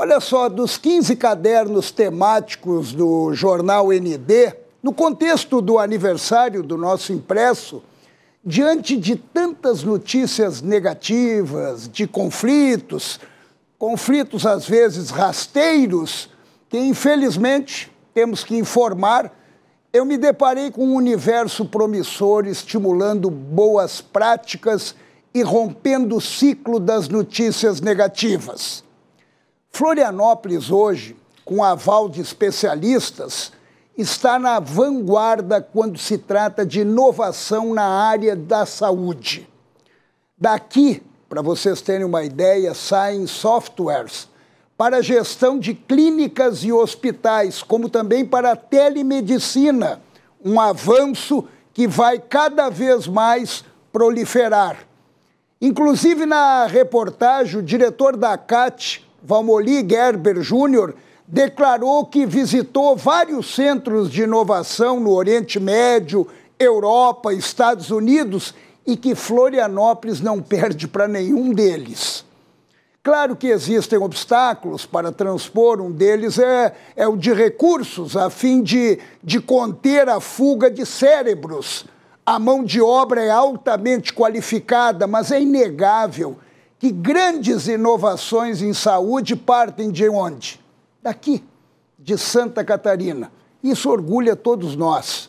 Olha só, dos 15 cadernos temáticos do jornal ND, no contexto do aniversário do nosso impresso, diante de tantas notícias negativas, de conflitos, conflitos às vezes rasteiros, que infelizmente temos que informar, eu me deparei com um universo promissor estimulando boas práticas e rompendo o ciclo das notícias negativas. Florianópolis hoje, com aval de especialistas, está na vanguarda quando se trata de inovação na área da saúde. Daqui, para vocês terem uma ideia, saem softwares para gestão de clínicas e hospitais, como também para a telemedicina, um avanço que vai cada vez mais proliferar. Inclusive, na reportagem, o diretor da CAT, Valmoli Gerber Júnior, declarou que visitou vários centros de inovação no Oriente Médio, Europa, Estados Unidos e que Florianópolis não perde para nenhum deles. Claro que existem obstáculos para transpor, um deles é, é o de recursos, a fim de, de conter a fuga de cérebros. A mão de obra é altamente qualificada, mas é inegável que grandes inovações em saúde partem de onde? Daqui, de Santa Catarina. Isso orgulha todos nós.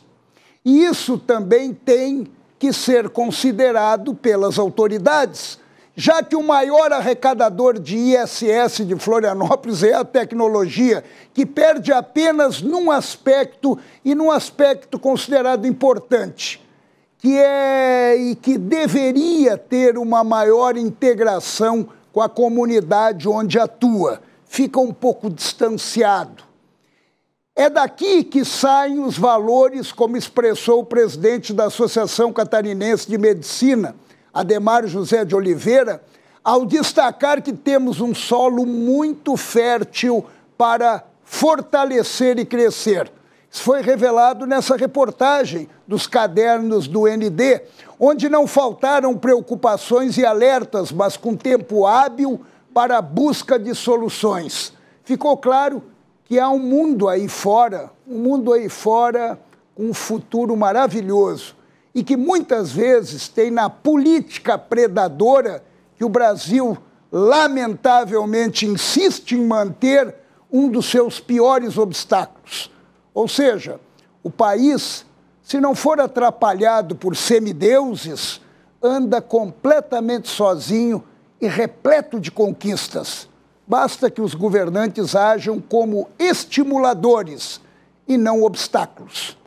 E isso também tem que ser considerado pelas autoridades, já que o maior arrecadador de ISS de Florianópolis é a tecnologia, que perde apenas num aspecto e num aspecto considerado importante que é e que deveria ter uma maior integração com a comunidade onde atua, fica um pouco distanciado. É daqui que saem os valores, como expressou o presidente da Associação Catarinense de Medicina, Ademar José de Oliveira, ao destacar que temos um solo muito fértil para fortalecer e crescer foi revelado nessa reportagem dos cadernos do ND, onde não faltaram preocupações e alertas, mas com tempo hábil para a busca de soluções. Ficou claro que há um mundo aí fora, um mundo aí fora um futuro maravilhoso e que muitas vezes tem na política predadora que o Brasil lamentavelmente insiste em manter um dos seus piores obstáculos ou seja, o país, se não for atrapalhado por semideuses, anda completamente sozinho e repleto de conquistas. Basta que os governantes ajam como estimuladores e não obstáculos.